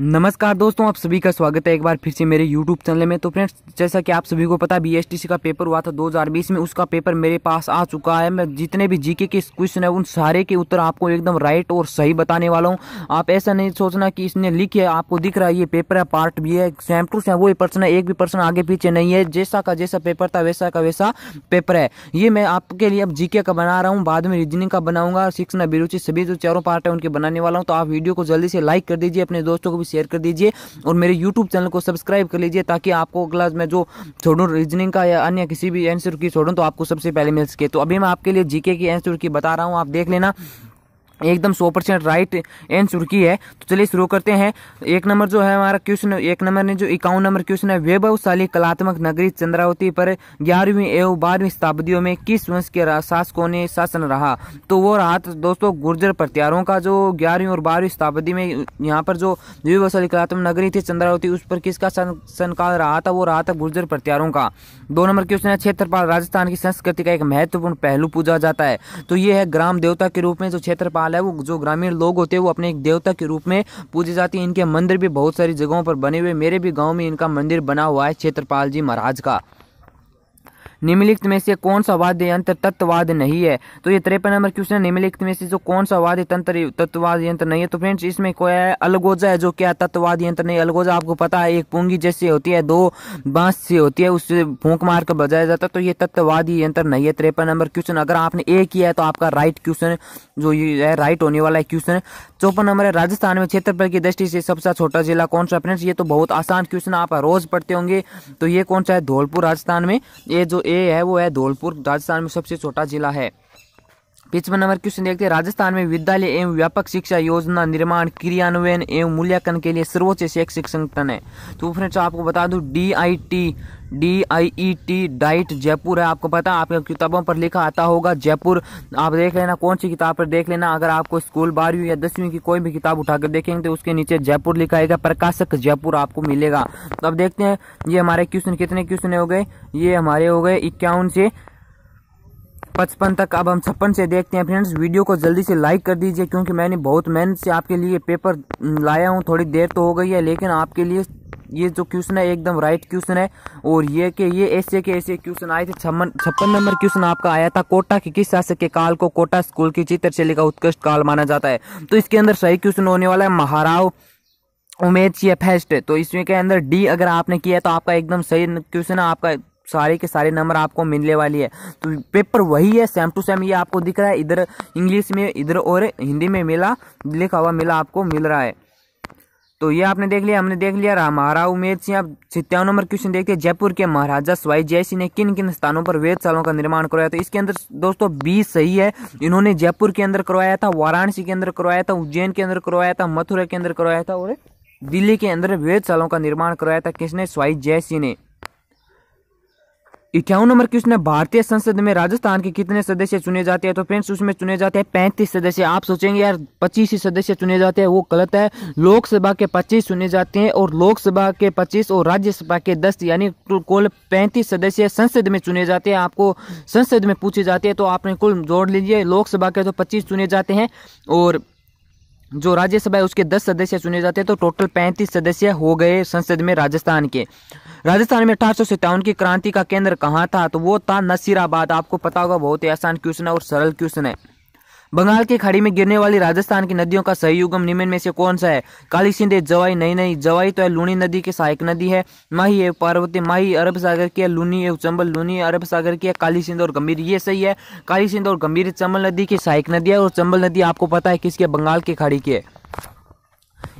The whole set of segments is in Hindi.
नमस्कार दोस्तों आप सभी का स्वागत है एक बार फिर से मेरे YouTube चैनल में तो फ्रेंड्स जैसा कि आप सभी को पता है बी का पेपर हुआ था 2020 में उसका पेपर मेरे पास आ चुका है मैं जितने भी जीके के क्वेश्चन है उन सारे के उत्तर आपको एकदम राइट और सही बताने वाला हूँ आप ऐसा नहीं सोचना कि इसने लिख है आपको दिख रहा है ये पेपर है पार्ट भी है सेम टू सेम वही पर्सन है एक भी पर्सन आगे पीछे नहीं है जैसा का जैसा पेपर था वैसा का वैसा पेपर है ये मैं आपके लिए अब जीके का बना रहा हूँ बाद में रीजनिंग का बनाऊंगा शिक्षण अभिरुचि सभी जो चारों पार्ट है उनके बनाने वाला हूँ तो आप वीडियो को जल्दी से लाइक कर दीजिए अपने दोस्तों को शेयर कर दीजिए और मेरे यूट्यूब चैनल को सब्सक्राइब कर लीजिए ताकि आपको क्लास में जो छोड़ूँ रीजनिंग का या अन्य किसी भी आंसर की छोड़ूँ तो आपको सबसे पहले मिल सके तो अभी मैं आपके लिए जीके की आंसर की बता रहा हूँ आप देख लेना एकदम सौ परसेंट राइट आंसर की है तो चलिए शुरू करते हैं एक नंबर जो है हमारा क्वेश्चन एक नंबर ने जो इक्यावन नंबर क्वेश्चन है वैभवशाली कलात्मक नगरी चंद्रावती पर ग्यारहवीं एवं बारहवीं शताब्दियों में किस वंश के शासकों ने शासन रहा तो वो रहा तो दोस्तों गुर्जर प्रत्यारों का जो ग्यारहवीं और बारहवीं शताब्दी में यहाँ पर जो वैभवशाली कलात्मक नगरी थी चंद्रावती उस पर किसका शासनकाल रहा था वो रहा था गुर्जर प्रत्यारों का दो नंबर क्वेश्चन है क्षेत्रपाल राजस्थान की संस्कृति का एक महत्वपूर्ण पहलू पूजा जाता है तो ये है ग्राम देवता के रूप में जो क्षेत्रपाल नाला है वो जो ग्रामीण लोग होते हैं वो अपने एक देवता के रूप में पूजे जाते हैं इनके मंदिर भी बहुत सारी जगहों पर बने हुए मेरे भी गाँव में इनका मंदिर बना हुआ है क्षेत्रपाल जी महाराज का निम्नलिखित में से कौन सा वाद्य यंत्र तत्ववाद नहीं है तो ये तिरपन नंबर क्वेश्चन है निम्नलिखित में से जो कौन सा वाद्य तंत्र तत्ववाद यंत्र नहीं है तो फ्रेंड्स इसमें कोई है अलगोजा है जो क्या तत्ववाद यंत्र नहीं अलगोजा आपको पता है एक पुंगी जैसे होती है दो बांस से होती है उससे फूंक मार कर बजाया जाता है तो ये तत्ववादी यंत्र नहीं है तिरपन नंबर क्वेश्चन अगर आपने ए किया है तो आपका राइट क्वेश्चन जो ये है राइट होने वाला है क्वेश्चन चौपन नंबर है राजस्थान में क्षेत्रफल की दृष्टि से सबसे छोटा जिला कौन सा फ्रेंड्स ये तो बहुत आसान क्वेश्चन आप रोज पढ़ते होंगे तो ये कौन सा है धौलपुर राजस्थान में ये जो ए है वो है धौलपुर राजस्थान में सबसे छोटा जिला है पिछवा नंबर क्वेश्चन देखते हैं राजस्थान में विद्यालय एवं व्यापक शिक्षा योजना निर्माण क्रियान्वयन एवं मूल्यांकन के लिए सर्वोच्च शैक्षिक संगठन है तो फ्रेंड्स आपको बता दूं DIT D I E T DIET Jaipur है आपको पता है आपके किताबों पर लिखा आता होगा जयपुर आप देख लेना कौन सी किताब पर देख लेना अगर आपको स्कूल बारहवीं या दसवीं की कोई भी किताब उठाकर देखेंगे तो उसके नीचे जयपुर लिखा है प्रकाशक जयपुर आपको मिलेगा तो अब देखते हैं ये हमारे क्वेश्चन कितने क्वेश्चन हो गए ये हमारे हो गए इक्यावन से पचपन तक अब हम छप्पन से देखते हैं फ्रेंड्स वीडियो को जल्दी से लाइक कर दीजिए क्योंकि मैंने बहुत मेहनत से आपके लिए पेपर लाया हूँ थोड़ी देर तो हो गई है लेकिन आपके लिए ये जो क्वेश्चन है एकदम राइट क्वेश्चन है और ये कि ये ऐसे के ऐसे क्वेश्चन आए थे छप्पन छप्पन नंबर क्वेश्चन आपका आया था कोटा के किस शासक के काल को कोटा स्कूल की चित्रशैली का उत्कृष्ट काल माना जाता है तो इसके अंदर सही क्वेश्चन होने वाला है महाराव उमेद ये फेस्ट तो इसमें के अंदर डी अगर आपने किया तो आपका एकदम सही क्वेश्चन है आपका सारे के सारे नंबर आपको मिलने वाली है तो पेपर वही है सेम टू सेम ये आपको दिख रहा है इधर इंग्लिश में इधर और हिंदी में मिला लिखा हुआ मिला आपको मिल रहा है तो ये आपने देख लिया हमने देख लिया हमारा उम्मीद सिंह आप नंबर क्वेश्चन देखते हैं जयपुर के महाराजा स्वाई जयसी ने किन किन स्थानों पर वेदशालों का निर्माण करवाया था इसके अंदर दोस्तों बीस सही है इन्होंने जयपुर के अंदर करवाया था वाराणसी के अंदर करवाया था उज्जैन के अंदर करवाया था मथुरा के अंदर करवाया था और दिल्ली के अंदर वेदशालों का निर्माण करवाया था किसने स्वाई जयसी ने इक्यावन नंबर क्वेश्चन है भारतीय संसद में राजस्थान के कितने सदस्य चुने जाते हैं तो फ्रेंड्स उसमें चुने जाते हैं पैंतीस सदस्य आप सोचेंगे यार पच्चीस ही सदस्य चुने जाते हैं वो गलत है लोकसभा के पच्चीस चुने जाते हैं और लोकसभा के पच्चीस और राज्यसभा के दस यानी कुल पैंतीस सदस्य संसद में चुने जाते हैं आपको संसद में पूछे जाते हैं तो आपने कुल जोड़ लीजिए लोकसभा के तो पच्चीस चुने जाते हैं और जो राज्यसभा है उसके दस सदस्य चुने जाते हैं तो टोटल पैंतीस सदस्य हो गए संसद में राजस्थान के राजस्थान में अठारह की क्रांति का केंद्र कहाँ था तो वो था नसीराबाद आपको पता होगा बहुत ही आसान क्वेश्चन है और सरल क्वेश्चन है बंगाल की खाड़ी में गिरने वाली राजस्थान की नदियों का सही युगम निम्न में से कौन सा है काली सिंध जवाई नहीं नई जवाई तो है लूनी नदी की सहायक नदी है माही है पार्वती माही अरब सागर की है लूनी है चंबल लूनी अरब सागर की है काली सिंध और गंभीर ये सही है काली सिंध और गंभीर चंबल नदी की सहायक नदी है और चंबल नदी आपको पता है किसकी बंगाल की खाड़ी की है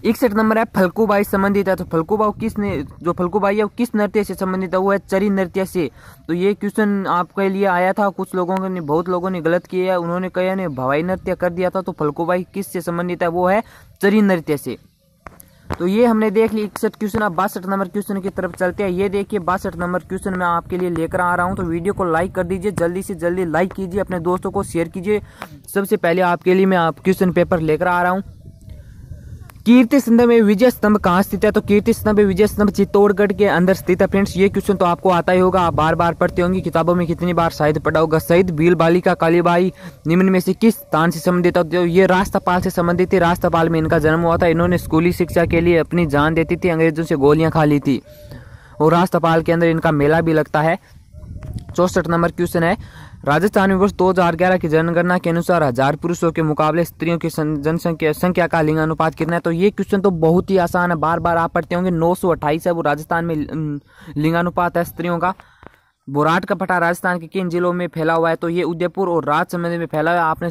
इकसठ नंबर है फल्कूबाई संबंधित है तो फल्कूबाऊ किस ने जो फल्कूबाई है वो किस नृत्य से संबंधित है वो है चरी नृत्य से तो ये क्वेश्चन आपके लिए आया था कुछ लोगों ने बहुत लोगों ने गलत किया है उन्होंने कहा ने भवाई नृत्य कर दिया था तो फल्कूबाई किस से संबंधित है वो है चरी नृत्य से तो ये हमने देख ली इकसठ क्वेश्चन अब बासठ नंबर क्वेश्चन की तरफ चलते हैं ये देखिए बासठ नंबर क्वेश्चन मैं आपके लिए लेकर आ रहा हूँ तो वीडियो को लाइक कर दीजिए जल्दी से जल्दी लाइक कीजिए अपने दोस्तों को शेयर कीजिए सबसे पहले आपके लिए मैं आप क्वेश्चन पेपर लेकर आ रहा हूँ कीर्ति स्तंभ में विजय स्तंभ कहाँ स्थित है तो कीर्ति स्तंभ विजय स्तंभ चित्तौड़गढ़ के अंदर स्थित है फ्रेंड्स ये क्वेश्चन तो आपको आता ही होगा आप बार बार पढ़ते होंगे किताबों में कितनी बार शायद पढ़ा होगा शहीद बील बालिका कालीबाई निम्न में से किस स्थान से संबंधित है तो ये रास्तापाल से संबंधित थी रास्तापाल में इनका जन्म हुआ था इन्होंने स्कूली शिक्षा के लिए अपनी जान देती थी अंग्रेजों से गोलियाँ खा ली थी और रास्तापाल के अंदर इनका मेला भी लगता है चौसठ नंबर क्वेश्चन है राजस्थान में वर्ष 2011 की जनगणना के अनुसार हजार पुरुषों के मुकाबले स्त्रियों की जनसंख्या संख्या का लिंगानुपात कितना है तो ये क्वेश्चन तो बहुत ही आसान है बार बार आप पढ़ते होंगे नौ सौ अट्ठाईस है वो राजस्थान में लिंगानुपात है स्त्रियों का बोराट का पटा राजस्थान के किन जिलों में फैला हुआ है तो ये उदयपुर और राजसमंद में फैला हुआ है आपने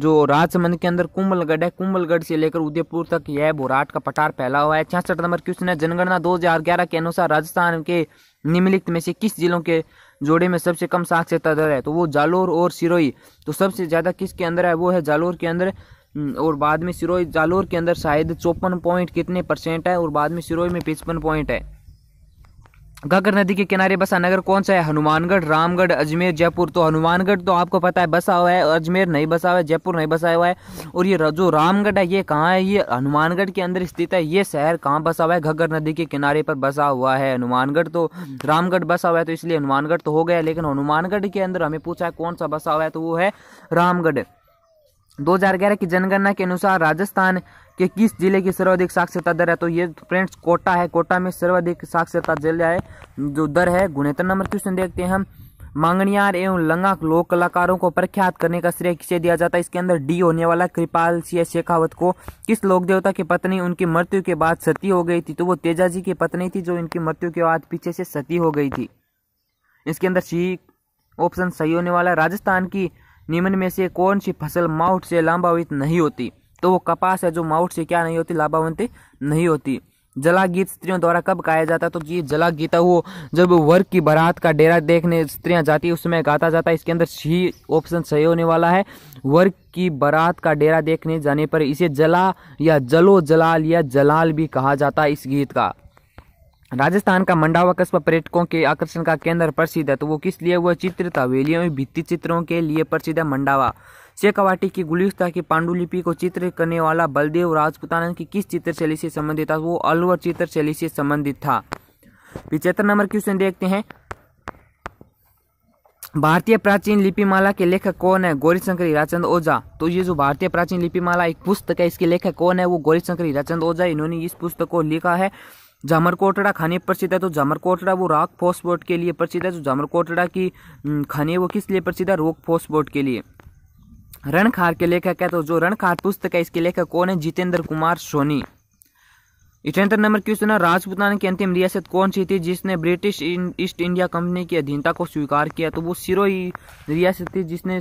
जो राजसमंद के अंदर कुंभलगढ़ है कुंभलगढ़ से लेकर उदयपुर तक यह बोराट का पठार फैला हुआ है छियासठ नंबर क्वेश्चन है जनगणना 2011 के अनुसार राजस्थान के निम्नलिखित में से किस जिलों के जोड़े में सबसे कम साक्षरता दर है तो वो जालोर और सिरोही तो सबसे ज़्यादा किसके अंदर है वो है जालोर के अंदर हम्म, और बाद में सिरोही जालोर के अंदर शायद चौपन पॉइंट कितने परसेंट है और बाद में सिरोही में पचपन पॉइंट है घाघर नदी के किनारे बसा नगर कौन सा है हनुमानगढ़ रामगढ़ अजमेर जयपुर तो हनुमानगढ़ तो आपको पता है बसा हुआ है अजमेर नहीं बसा हुआ है जयपुर नहीं बसा हुआ है और ये जो रामगढ़ है ये कहाँ है ये हनुमानगढ़ के अंदर स्थित है ये शहर कहाँ बसा हुआ है घाघर नदी के किनारे पर बसा हुआ है हनुमानगढ़ तो रामगढ़ बसा हुआ है तो इसलिए हनुमानगढ़ तो हो गया लेकिन हनुमानगढ़ के अंदर हमें पूछा है कौन सा बसा हुआ है तो वो है रामगढ़ 2011 की जनगणना के अनुसार राजस्थान कि किस जिले की सर्वाधिक साक्षरता दर है तो ये फ्रेंड्स कोटा है कोटा में सर्वाधिक साक्षरता जिला है जो दर है गुणहत्तर नंबर क्वेश्चन देखते हैं हम मांगणियार एवं लंगा लोक कलाकारों को प्रख्यात करने का श्रेय किसे दिया जाता है इसके अंदर डी होने वाला कृपाल सिंह शेखावत को किस लोक देवता की पत्नी उनकी मृत्यु के बाद सती हो गई थी तो वो तेजाजी की पत्नी थी जो इनकी मृत्यु के बाद पीछे से सती हो गई थी इसके अंदर सी ऑप्शन सही होने वाला राजस्थान की निम्न में से कौन सी फसल माउट से लंबावित नहीं होती तो वो कपास है जो माउट से क्या नहीं होती लाभावंती नहीं होती जला गीत स्त्रियों द्वारा कब गाया जाता है तो ये जला गीता वो जब वर्ग की बारात का डेरा देखने स्त्रियां जाती है उसमें गाता जाता है इसके अंदर सी ऑप्शन सही होने वाला है वर्ग की बारात का डेरा देखने जाने पर इसे जला या जलो जलाल या जलाल भी कहा जाता है इस गीत का राजस्थान का मंडावा कस्बा पर्यटकों के आकर्षण का केंद्र प्रसिद्ध है तो वो किस लिए हुआ चित्रता वेलियों में भित्ति चित्रों के लिए प्रसिद्ध है मंडावा शेखावाटी की गुलिस्ता की पांडुलिपि को चित्र करने वाला बलदेव राजपुतानंद की किस शैली से संबंधित था वो अलवर शैली से संबंधित था पिछहत्तर नंबर क्वेश्चन देखते हैं भारतीय प्राचीन लिपिमाला के लेखक कौन है गौरीशंकर हीराचंद ओझा तो ये जो भारतीय प्राचीन लिपिमाला एक पुस्तक है इसके लेखक कौन है वो गौरीशंकर हीराचंद ओझा इन्होंने इस पुस्तक को लिखा है झमरकोटड़ा कोटड़ा खाने प्रसिद्ध है तो झमरकोटड़ा कोटड़ा वो राग फोस्पोर्ट के लिए प्रसिद्ध है जो तो झामर कोटड़ा की खाने वो किस लिए प्रसिद्ध है रोक बोर्ड के लिए रणखार के लेखक है तो जो रणखार पुस्तक है इसके लेखक कौन है जितेंद्र कुमार सोनी इटहत्तर नंबर क्वेश्चन है राजपुताना की अंतिम रियासत कौन सी थी जिसने ब्रिटिश ईस्ट इंडिया कंपनी की अधीनता को स्वीकार किया तो वो सिरोही रियासत थी जिसने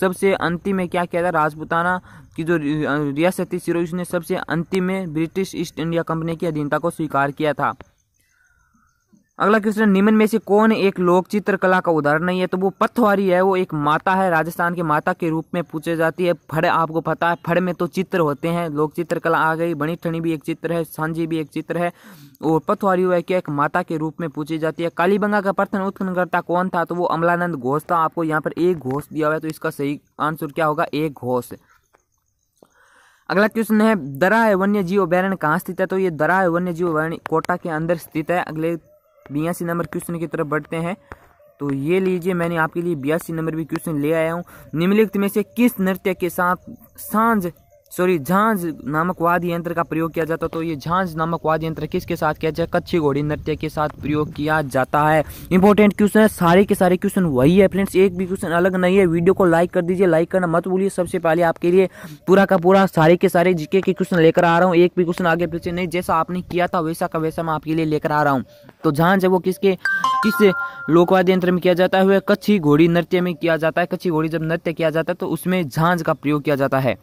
सबसे अंतिम में क्या किया था राजपुताना की जो रियासत थी सिरोही उसने सबसे अंतिम में ब्रिटिश ईस्ट इंडिया कंपनी की अधीनता को स्वीकार किया था अगला क्वेश्चन निम्न में से कौन एक लोक चित्रकला का उदाहरण नहीं है तो वो पथवारी है वो एक माता है राजस्थान की माता के रूप में पूछे जाती है फड़ आपको पता है फड़ में तो चित्र होते हैं लोक चित्रकला आ गई बनी ठणी भी एक चित्र है सांझी भी एक चित्र है और पथवारी हुआ क्या एक माता के रूप में पूछी जाती है कालीबंगा का प्रथम उत्खनकर्ता कौन था तो वो अमलानंद घोष था आपको यहाँ पर एक घोष दिया हुआ है तो इसका सही आंसर क्या होगा एक घोष अगला क्वेश्चन है दरा वन्य जीव अभ्यारण्य कहाँ स्थित है तो ये दरा वन्य जीव अभ्यारण्य कोटा के अंदर स्थित है अगले बयासी नंबर क्वेश्चन की तरफ बढ़ते हैं तो ये लीजिए मैंने आपके लिए बयासी नंबर भी क्वेश्चन ले आया हूँ निम्नलिखित में से किस नृत्य के साथ सांझ सॉरी झांझ नामक वाद्य यंत्र का प्रयोग किया जाता तो ये झांझ नामक वाद्य यंत्र किसके साथ किया जाए कच्ची घोड़ी नृत्य के साथ प्रयोग किया जाता है इंपॉर्टेंट क्वेश्चन है सारे के सारे क्वेश्चन वही है फ्रेंड्स एक भी क्वेश्चन अलग नहीं है वीडियो को लाइक कर दीजिए लाइक करना मत भूलिए सबसे पहले आपके लिए पूरा का पूरा सारे के सारे जीके के क्वेश्चन लेकर आ रहा हूँ एक भी क्वेश्चन आगे पीछे नहीं जैसा आपने किया था वैसा का वैसा मैं आपके लिए लेकर आ रहा हूँ तो झांझ है वो किसके किस लोकवाद्य यंत्र में किया जाता है कच्छी घोड़ी नृत्य में किया जाता है कच्छी घोड़ी जब नृत्य किया जाता है तो उसमें झांझ का प्रयोग किया जाता है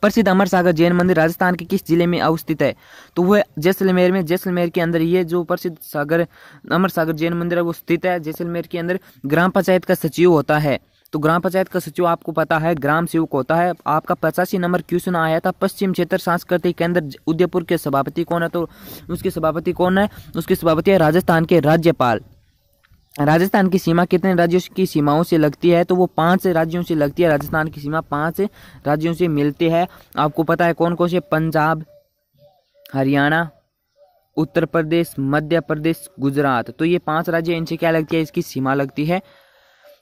प्रसिद्ध अमर सागर जैन मंदिर राजस्थान के किस जिले में अवस्थित है तो वह जैसलमेर में जैसलमेर के अंदर ये जो प्रसिद्ध सागर अमर सागर जैन मंदिर है वो स्थित है जैसलमेर के अंदर ग्राम पंचायत का सचिव होता है तो ग्राम पंचायत का सचिव आपको पता है ग्राम सेवक होता है आपका पचासी नंबर क्वेश्चन आया था पश्चिम क्षेत्र सांस्कृतिक केंद्र उदयपुर के सभापति कौन है तो उसके सभापति कौन है उसके सभापति है राजस्थान के राज्यपाल राजस्थान की सीमा कितने राज्यों की सीमाओं से लगती है तो वो पांच राज्यों से लगती है राजस्थान की सीमा पांच राज्यों से मिलती है आपको पता है कौन कौन से पंजाब हरियाणा उत्तर प्रदेश मध्य प्रदेश गुजरात तो ये पांच राज्य इनसे क्या लगती है इसकी सीमा लगती है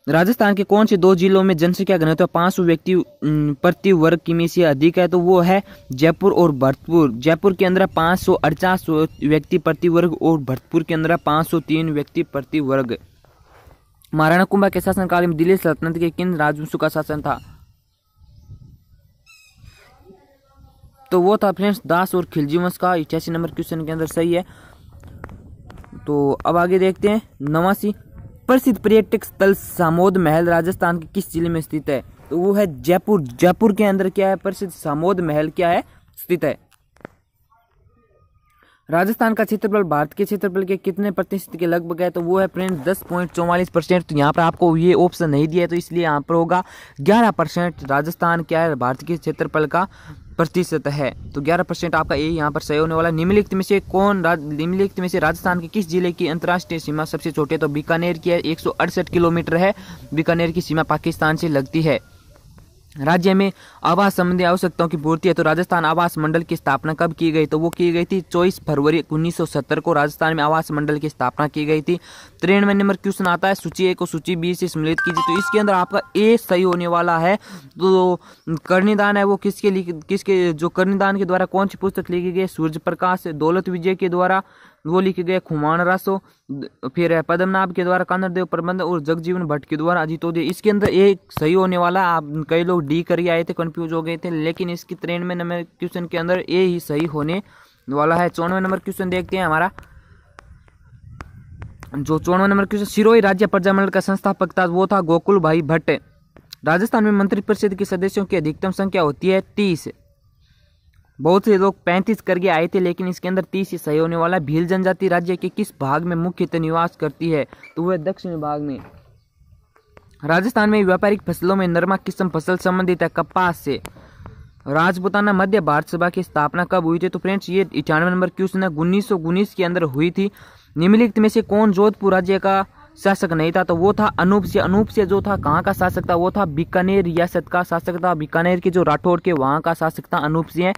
राजस्थान के कौन से दो जिलों में जनसंख्या घनत्व पाँच सौ व्यक्ति प्रति वर्ग किमी से अधिक है तो वो है जयपुर और भरतपुर जयपुर के अंदर पाँच सौ अड़चास व्यक्ति प्रति वर्ग और भरतपुर के अंदर पाँच सौ तीन व्यक्ति प्रति वर्ग महाराणा कुंभा के शासनकाल में दिल्ली सल्तनत के किन राजवंशों का शासन था तो वो था फ्रेंड्स दास और खिलजी वंश का इक्यासी नंबर क्वेश्चन के अंदर सही है तो अब आगे देखते हैं नवासी प्रसिद्ध पर्यटक स्थल सामोद महल राजस्थान के किस जिले में स्थित है तो वो है जयपुर जयपुर के अंदर क्या है प्रसिद्ध सामोद महल क्या है स्थित है राजस्थान का क्षेत्रफल भारत के क्षेत्रफल के कितने प्रतिशत के लगभग है तो वो है फ्रेंड दस पॉइंट चौवालीस परसेंट तो यहाँ पर आपको ये ऑप्शन नहीं दिया है तो इसलिए यहाँ पर होगा ग्यारह परसेंट राजस्थान क्या है भारत के क्षेत्रफल का प्रतिशत है तो 11 परसेंट आपका ए यहाँ पर सही होने वाला निम्नलिखित में से कौन निम्नलिखित में से राजस्थान के किस जिले की अंतर्राष्ट्रीय सीमा सबसे छोटी है तो बीकानेर की है एक किलोमीटर है बीकानेर की सीमा पाकिस्तान से लगती है राज्य में आवास संबंधी आवश्यकताओं की पूर्ति है तो राजस्थान आवास मंडल की स्थापना कब की गई तो वो की गई थी चौबीस फरवरी 1970 को राजस्थान में आवास मंडल की स्थापना की गई थी तिरानवे नंबर क्वेश्चन आता है सूची ए को सूची बी से सम्मिलित कीजिए तो इसके अंदर आपका ए सही होने वाला है तो कर्णिदान है वो किसके किसके जो कर्णिदान के द्वारा कौन सी पुस्तक लिखी गई सूर्य प्रकाश दौलत विजय के द्वारा वो लिखे गए खुमान रासो फिर है पद्मनाभ के द्वारा कानरदेव प्रबंध और जगजीवन भट्ट के द्वारा अजीतोदय इसके अंदर एक सही होने वाला आप कई लोग डी कर आए थे कन्फ्यूज हो गए थे लेकिन इसकी ट्रेन में नंबर क्वेश्चन के अंदर ए ही सही होने वाला है चौनवे नंबर क्वेश्चन देखते हैं हमारा जो चौनवे नंबर क्वेश्चन सिरोही राज्य प्रजामंडल का संस्थापक था वो था गोकुल भाई भट्ट राजस्थान में मंत्रिपरिषद के सदस्यों की अधिकतम संख्या होती है तीस बहुत से लोग पैंतीस करके आए थे लेकिन इसके अंदर तीस ही सही होने वाला भील जनजाति राज्य के किस भाग में मुख्यतः निवास करती है तो वह दक्षिण भाग में राजस्थान में व्यापारिक फसलों में नरमा किस्म फसल संबंधित है कपास से राजपुताना मध्य भारत सभा की स्थापना कब हुई थी तो फ्रेंड्स ये इटानवे नंबर क्वेश्चन है उन्नीस के अंदर हुई थी निम्नलिखित में से कौन जोधपुर राज्य का शासक नहीं था तो वो था अनूप से अनूप से जो था कहाँ का शासक था वो था बीकानेर रियासत का शासक था बीकानेर के जो राठौर के वहाँ का शासक था अनूप सिंह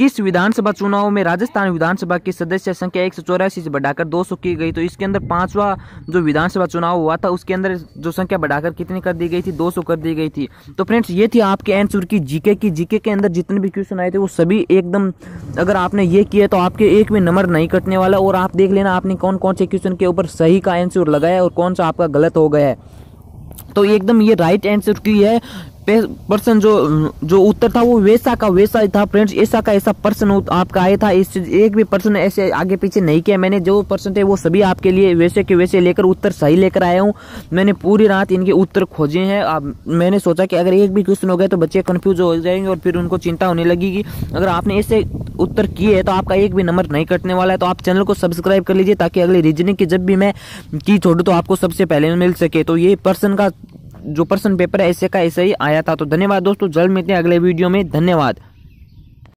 किस विधानसभा चुनाव में राजस्थान विधानसभा की सदस्य संख्या एक से बढ़ाकर 200 की गई तो इसके अंदर पांचवा जो विधानसभा चुनाव हुआ था उसके अंदर जो संख्या बढ़ाकर कितनी कर दी गई थी 200 कर दी गई थी तो फ्रेंड्स ये थी आपके आंसर की जीके की जीके के अंदर जितने भी क्वेश्चन आए थे वो सभी एकदम अगर आपने ये किया तो आपके एक भी नंबर नहीं कटने वाला और आप देख लेना आपने कौन कौन से क्वेश्चन के ऊपर सही का आंसर लगाया और कौन सा आपका गलत हो गया है तो एकदम ये राइट आंसर की है पर्सन जो जो उत्तर था वो वैसा का वैसा था फ्रेंड्स ऐसा का ऐसा पर्सन आपका आया था इस एक भी पर्सन ऐसे आगे पीछे नहीं किया मैंने जो पर्सन थे वो सभी आपके लिए वैसे के वैसे लेकर उत्तर सही लेकर आया हूँ मैंने पूरी रात इनके उत्तर खोजे हैं अब मैंने सोचा कि अगर एक भी क्वेश्चन हो गया तो बच्चे कन्फ्यूज हो जाएंगे और फिर उनको चिंता होने लगेगी अगर आपने ऐसे उत्तर किए है तो आपका एक भी नंबर नहीं कटने वाला है तो आप चैनल को सब्सक्राइब कर लीजिए ताकि अगले रीजनिंग की जब भी मैं की छोड़ूँ तो आपको सबसे पहले मिल सके तो ये पर्सन का जो प्रश्न पेपर है ऐसे का ऐसे ही आया था तो धन्यवाद दोस्तों जल्द मिलते हैं अगले वीडियो में धन्यवाद